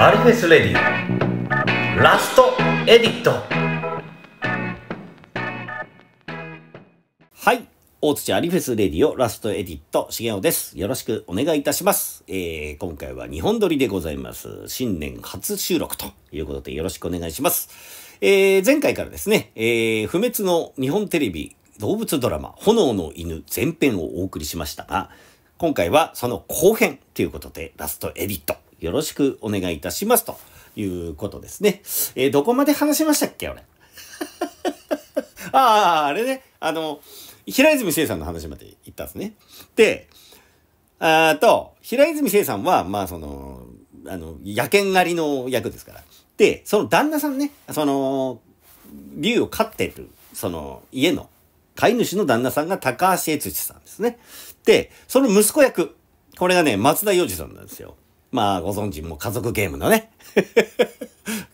アリフェスレディラストエディットはい大土アリフェスレディオラストエディット、重尾です。よろしくお願いいたします。えー、今回は日本撮りでございます。新年初収録ということでよろしくお願いします。えー、前回からですね、えー、不滅の日本テレビ動物ドラマ、炎の犬前編をお送りしましたが、今回はその後編ということで、ラストエディットよろしくお願いいたしますということですね。えー、どこまで話しましたっけ俺。ああ、あれね。あの、平泉聖さんの話まで行ったんですね。で、あと、平泉聖さんは、まあその、あの、野犬狩りの役ですから。で、その旦那さんね、その、竜を飼ってる、その、家の、飼い主の旦那さんが高橋悦司さんですね。で、その息子役、これがね、松田洋次さんなんですよ。まあ、ご存知、も家族ゲームのね。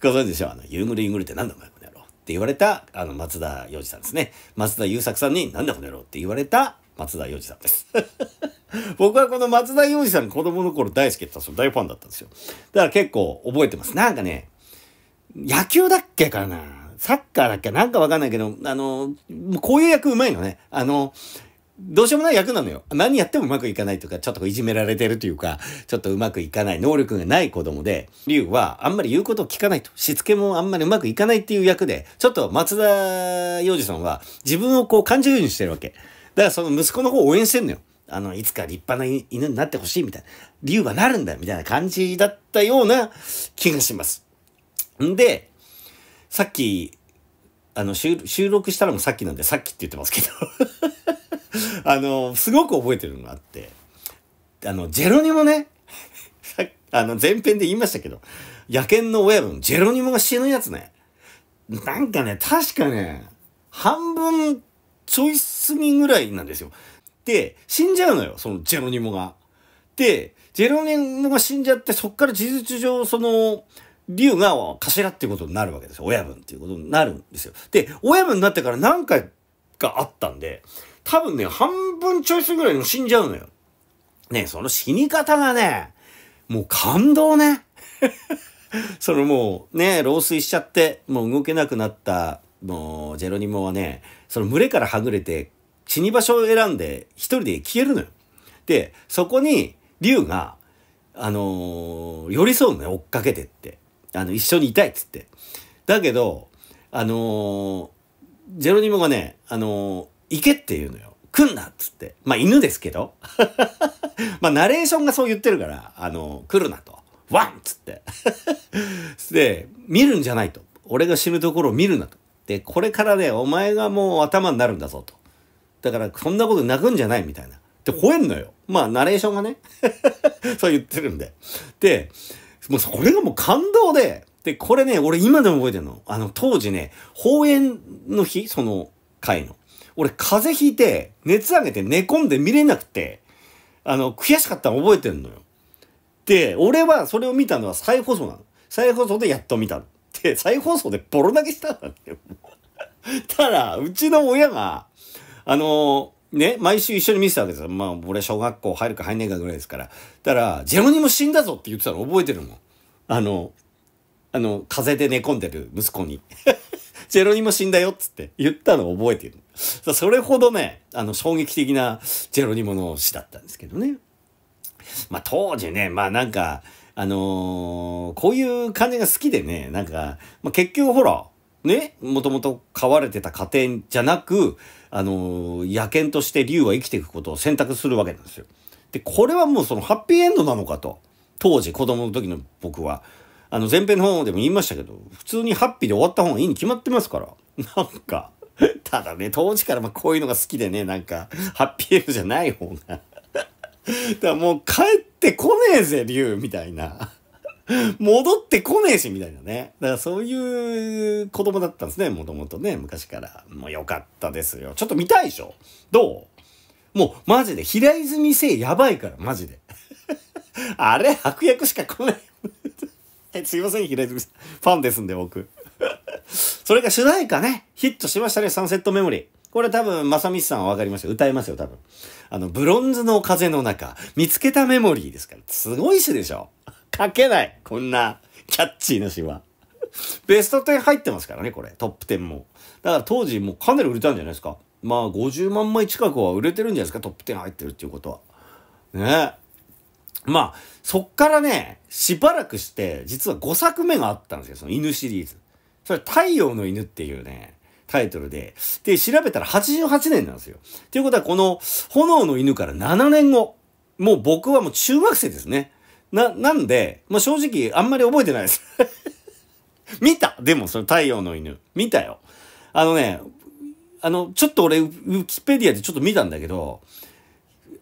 ご存知でしょあの、ゆるぐるゆぐって何だお前この野郎って言われた、あの、松田洋次さんですね。松田優作さんに、なんだこの野郎って言われた、松田洋次さんです。僕はこの松田洋次さん子供の頃大好きだったんですよ。大ファンだったんですよ。だから結構覚えてます。なんかね、野球だっけかなサッカーだっけなんかわかんないけど、あの、こういう役うまいのね。あの、どうしようもない役なのよ。何やってもうまくいかないとか、ちょっといじめられてるというか、ちょっとうまくいかない、能力がない子供で、竜はあんまり言うことを聞かないと、しつけもあんまりうまくいかないっていう役で、ちょっと松田洋二さんは自分をこう感じるようにしてるわけ。だからその息子の方を応援してんのよ。あの、いつか立派な犬になってほしいみたいな。竜はなるんだみたいな感じだったような気がします。んで、さっき、あの収、収録したのもさっきなんで、さっきって言ってますけど あの、すごく覚えてるのがあって、あの、ジェロニモね、あの、前編で言いましたけど、野犬の親分、ジェロニモが死ぬやつね。なんかね、確かね、半分ちょいすぎぐらいなんですよ。で、死んじゃうのよ、そのジェロニモが。で、ジェロニモが死んじゃって、そっから事実上、その、竜が頭っていうことになるわけですよ。親分っていうことになるんですよ。で、親分になってから何回かあったんで、多分ね、半分チョイスぐらいの死んじゃうのよ。ね、その死に方がね、もう感動ね。そのもうね、老衰しちゃって、もう動けなくなった、もうジェロニモはね、その群れからはぐれて、死に場所を選んで一人で消えるのよ。で、そこに竜が、あのー、寄り添うのよ、追っかけてって。あの、一緒にいたいっつって。だけど、あのー、ジェロニモがね、あのー行けって言うのよ。来んなっつって。まあ、犬ですけど。まあ、ナレーションがそう言ってるから、あの、来るなと。ワンっつって。で、見るんじゃないと。俺が死ぬところを見るなと。で、これからね、お前がもう頭になるんだぞと。だから、そんなこと泣くんじゃないみたいな。で、吠えんのよ。まあ、ナレーションがね。そう言ってるんで。で、もうそれがもう感動で、で、これね、俺今でも覚えてるの。あの、当時ね、放映の日、その回の。俺風邪ひいて、熱上げて寝込んで見れなくて、あの、悔しかったの覚えてんのよ。で、俺はそれを見たのは再放送なの。再放送でやっと見たの。で、再放送でボロ投げしたんだよ。ただ、うちの親が、あのー、ね、毎週一緒に見てたわけですよ。まあ、俺小学校入るか入んないかぐらいですから。だから、ジェロニも死んだぞって言ってたの覚えてるもん。あの、あの、風邪で寝込んでる息子に。チェロニモ死んだよっつって言ったのを覚えている。それほどね、あの、衝撃的なチェロニモの死だったんですけどね。まあ当時ね、まあなんか、あのー、こういう感じが好きでね、なんか、まあ、結局ほら、ね、もともと飼われてた家庭じゃなく、あのー、野犬として竜は生きていくことを選択するわけなんですよ。で、これはもうそのハッピーエンドなのかと。当時、子供の時の僕はあの前編の方でも言いましたけど、普通にハッピーで終わった方がいいに決まってますから。なんか、ただね、当時からまこういうのが好きでね、なんか、ハッピーエンじゃない方が。だからもう帰ってこねえぜ、竜みたいな。戻ってこねえし、みたいなね。だからそういう子供だったんですね、もともとね、昔から。もうよかったですよ。ちょっと見たいでしょどうもう、マジで、平泉いやばいから、マジで。あれ悪役しか来ない。すいません、平泉さん。ファンですんで、僕。それが主題歌ね、ヒットしましたね、サンセットメモリー。これ多分、正道さんは分かりました。歌いますよ、多分。あの、ブロンズの風の中、見つけたメモリーですから。すごい詩でしょ書けない。こんな、キャッチーな詩は。ベスト10入ってますからね、これ。トップ10も。だから当時もうかなり売れたんじゃないですか。まあ、50万枚近くは売れてるんじゃないですか、トップ10入ってるっていうことは。ねまあ、そっからね、しばらくして、実は5作目があったんですよ、その犬シリーズ。それ、太陽の犬っていうね、タイトルで。で、調べたら88年なんですよ。ということは、この、炎の犬から7年後。もう僕はもう中学生ですね。な、なんで、まあ、正直、あんまり覚えてないです 見たでも、その太陽の犬。見たよ。あのね、あの、ちょっと俺、ウィキペディアでちょっと見たんだけど、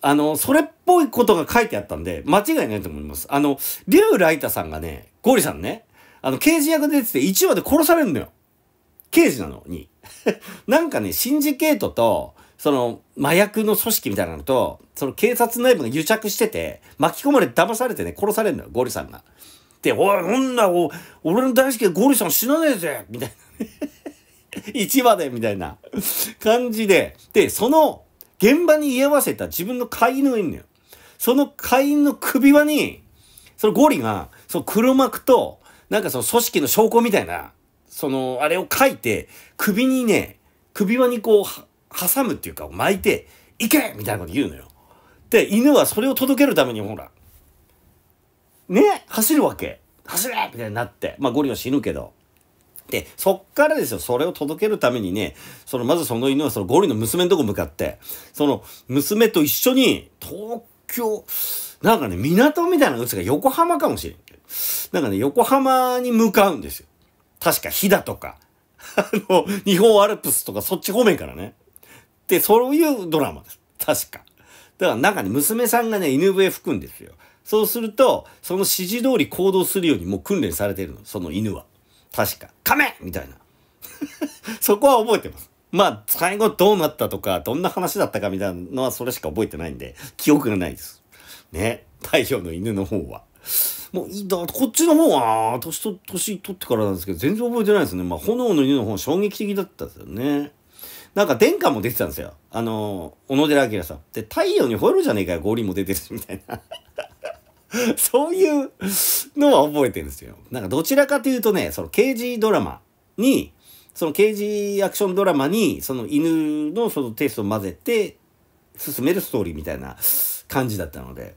あの、それっぽいことが書いてあったんで、間違いないと思います。あの、ウ・ライタさんがね、ゴリさんね、あの、刑事役で出てて1話で殺されるのよ。刑事なのに。なんかね、シンジケートと、その、麻薬の組織みたいなのと、その警察内部が癒着してて、巻き込まれて騙されてね、殺されるのよ、ゴリさんが。で、おい、女を、俺の大好きなゴリさん死なねえぜみたいな。1 話で、みたいな感じで。で、その、現場に居合わせた自分の飼い犬がいるのよ。その飼い犬の首輪に、そのゴリが、その黒幕と、なんかその組織の証拠みたいな、その、あれを書いて、首にね、首輪にこう、挟むっていうか、巻いて、行けみたいなこと言うのよ。で、犬はそれを届けるために、ほら、ね、走るわけ。走れみたいになって。まあ、ゴリは死ぬけど。、そっからですよ、それを届けるためにね、その、まずその犬はそのゴリの娘のとこ向かって、その、娘と一緒に、東京、なんかね、港みたいなのつが横浜かもしれんけど、なんかね、横浜に向かうんですよ。確か、飛騨とか、あの、日本アルプスとかそっち方面からね。で、そういうドラマです。確か。だからなんかね、娘さんがね、犬笛吹くんですよ。そうすると、その指示通り行動するようにもう訓練されてるの、その犬は。確か。亀みたいな。そこは覚えてます。まあ、最後どうなったとか、どんな話だったかみたいなのはそれしか覚えてないんで、記憶がないです。ね。太陽の犬の方は。もういいだ、こっちの方は、年と、年取ってからなんですけど、全然覚えてないですね。まあ、炎の犬の方、衝撃的だったんですよね。なんか、殿下も出てたんですよ。あの、小野寺明さん。で、太陽に吠えるじゃねえかよ、五輪も出てるし、みたいな。そういうのは覚えてるんですよ。なんかどちらかというとね、その刑事ドラマに、その刑事アクションドラマに、その犬のそのテイストを混ぜて進めるストーリーみたいな感じだったので、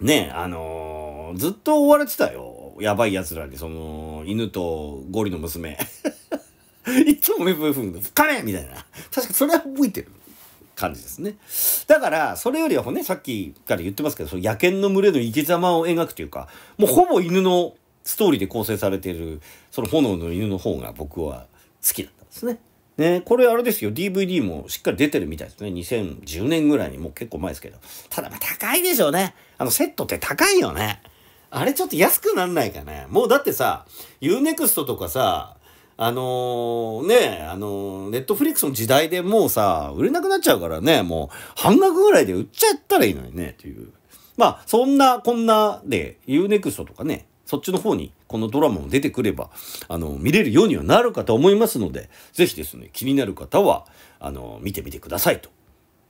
ね、あのー、ずっと追われてたよ。やばい奴らに、その、犬とゴリの娘。いつもメブフン、不可みたいな。確かそれは覚えてる。感じですね。だから、それよりはね、さっきから言ってますけど、その野犬の群れの生き様を描くというか、もうほぼ犬のストーリーで構成されている、その炎の犬の方が僕は好きだったんですね。ね、これあれですよ、DVD もしっかり出てるみたいですね。2010年ぐらいに、もう結構前ですけど。ただまあ高いでしょうね。あのセットって高いよね。あれちょっと安くなんないかね。もうだってさ、ーネクストとかさ、あのー、ね、あのー、ネットフリックスの時代でもうさ、売れなくなっちゃうからね、もう半額ぐらいで売っちゃったらいいのにね、という。まあ、そんな、こんなで、UNEXT とかね、そっちの方にこのドラマも出てくれば、あの、見れるようにはなるかと思いますので、ぜひですね、気になる方は、あの、見てみてくださいと。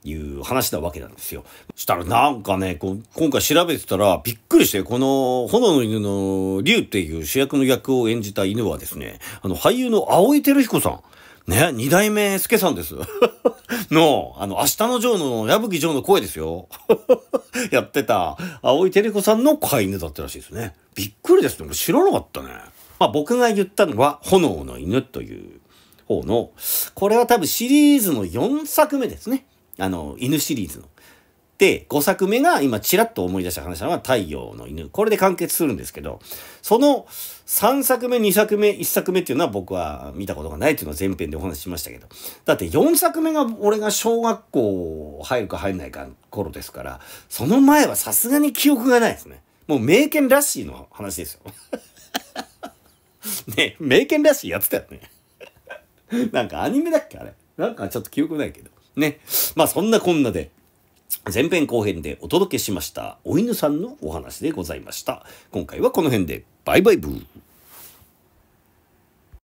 いう話なわけなんですよ。したらなんかね、今回調べてたらびっくりして、この炎の犬の竜っていう主役の役を演じた犬はですね、あの俳優の青井照彦さん。ね、二代目助さんです。の、あの、明日のジョーの矢吹ジョーの声ですよ。やってた、青井照子さんの飼い犬だったらしいですね。びっくりですね。知らなかったね。まあ僕が言ったのは、炎の犬という方の、これは多分シリーズの4作目ですね。あの、犬シリーズの。で、5作目が今ちらっと思い出した話なのは太陽の犬。これで完結するんですけど、その3作目、2作目、1作目っていうのは僕は見たことがないっていうのは前編でお話ししましたけど、だって4作目が俺が小学校入るか入んないか頃ですから、その前はさすがに記憶がないですね。もう名犬らしいの話ですよ。ね、名犬らしいやてたよね。なんかアニメだっけあれ。なんかちょっと記憶ないけど。ね。まあそんなこんなで、前編後編でお届けしました、お犬さんのお話でございました。今回はこの辺で、バイバイブー。